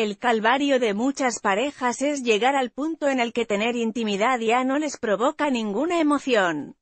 El calvario de muchas parejas es llegar al punto en el que tener intimidad ya no les provoca ninguna emoción.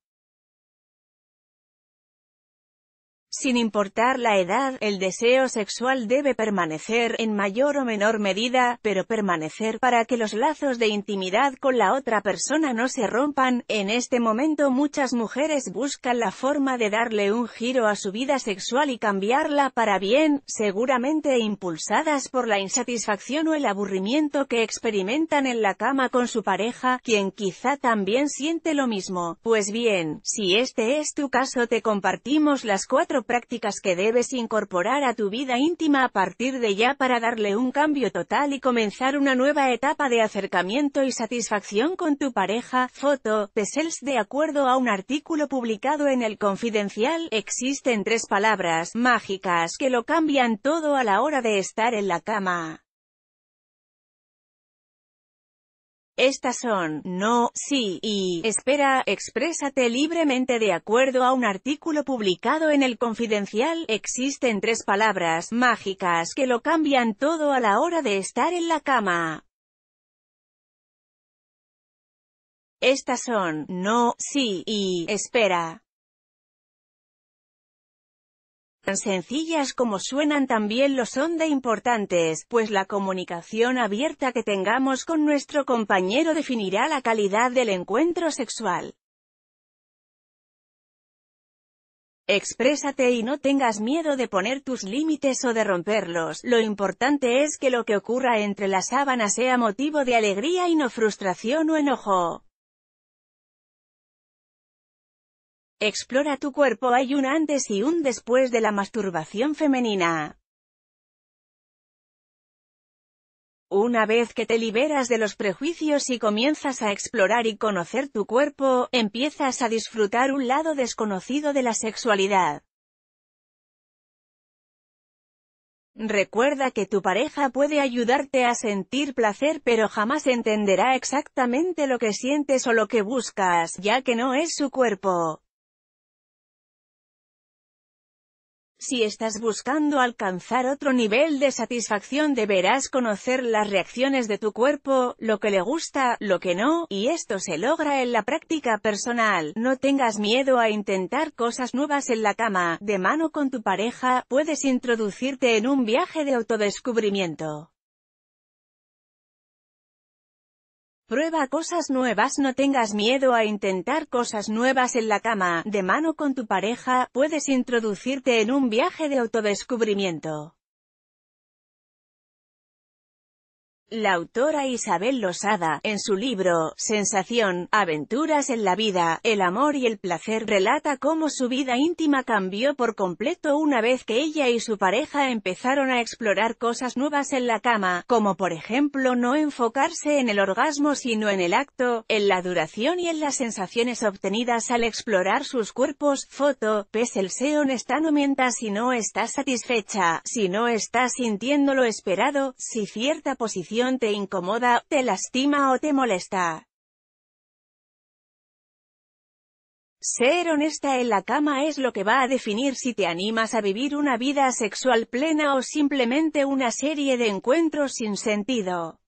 Sin importar la edad, el deseo sexual debe permanecer, en mayor o menor medida, pero permanecer, para que los lazos de intimidad con la otra persona no se rompan. En este momento muchas mujeres buscan la forma de darle un giro a su vida sexual y cambiarla para bien, seguramente impulsadas por la insatisfacción o el aburrimiento que experimentan en la cama con su pareja, quien quizá también siente lo mismo. Pues bien, si este es tu caso te compartimos las cuatro prácticas que debes incorporar a tu vida íntima a partir de ya para darle un cambio total y comenzar una nueva etapa de acercamiento y satisfacción con tu pareja. Foto, Pesels De acuerdo a un artículo publicado en El Confidencial, existen tres palabras mágicas que lo cambian todo a la hora de estar en la cama. Estas son, no, sí, y, espera, exprésate libremente de acuerdo a un artículo publicado en el Confidencial, existen tres palabras mágicas que lo cambian todo a la hora de estar en la cama. Estas son, no, sí, y, espera. Tan sencillas como suenan también lo son de importantes, pues la comunicación abierta que tengamos con nuestro compañero definirá la calidad del encuentro sexual. Exprésate y no tengas miedo de poner tus límites o de romperlos, lo importante es que lo que ocurra entre las sábanas sea motivo de alegría y no frustración o enojo. Explora tu cuerpo hay un antes y un después de la masturbación femenina. Una vez que te liberas de los prejuicios y comienzas a explorar y conocer tu cuerpo, empiezas a disfrutar un lado desconocido de la sexualidad. Recuerda que tu pareja puede ayudarte a sentir placer pero jamás entenderá exactamente lo que sientes o lo que buscas, ya que no es su cuerpo. Si estás buscando alcanzar otro nivel de satisfacción deberás conocer las reacciones de tu cuerpo, lo que le gusta, lo que no, y esto se logra en la práctica personal. No tengas miedo a intentar cosas nuevas en la cama, de mano con tu pareja, puedes introducirte en un viaje de autodescubrimiento. Prueba cosas nuevas No tengas miedo a intentar cosas nuevas en la cama, de mano con tu pareja, puedes introducirte en un viaje de autodescubrimiento. La autora Isabel Losada, en su libro, Sensación, Aventuras en la vida, el amor y el placer, relata cómo su vida íntima cambió por completo una vez que ella y su pareja empezaron a explorar cosas nuevas en la cama, como por ejemplo no enfocarse en el orgasmo sino en el acto, en la duración y en las sensaciones obtenidas al explorar sus cuerpos, foto, pese el seón está no mientas si no está satisfecha, si no está sintiendo lo esperado, si cierta posición te incomoda, te lastima o te molesta. Ser honesta en la cama es lo que va a definir si te animas a vivir una vida sexual plena o simplemente una serie de encuentros sin sentido.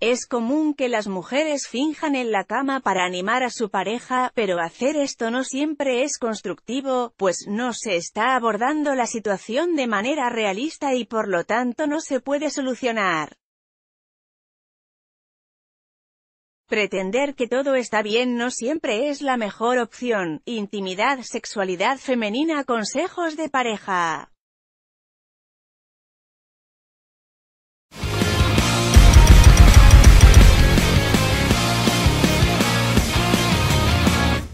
Es común que las mujeres finjan en la cama para animar a su pareja, pero hacer esto no siempre es constructivo, pues no se está abordando la situación de manera realista y por lo tanto no se puede solucionar. Pretender que todo está bien no siempre es la mejor opción. Intimidad, sexualidad femenina, consejos de pareja.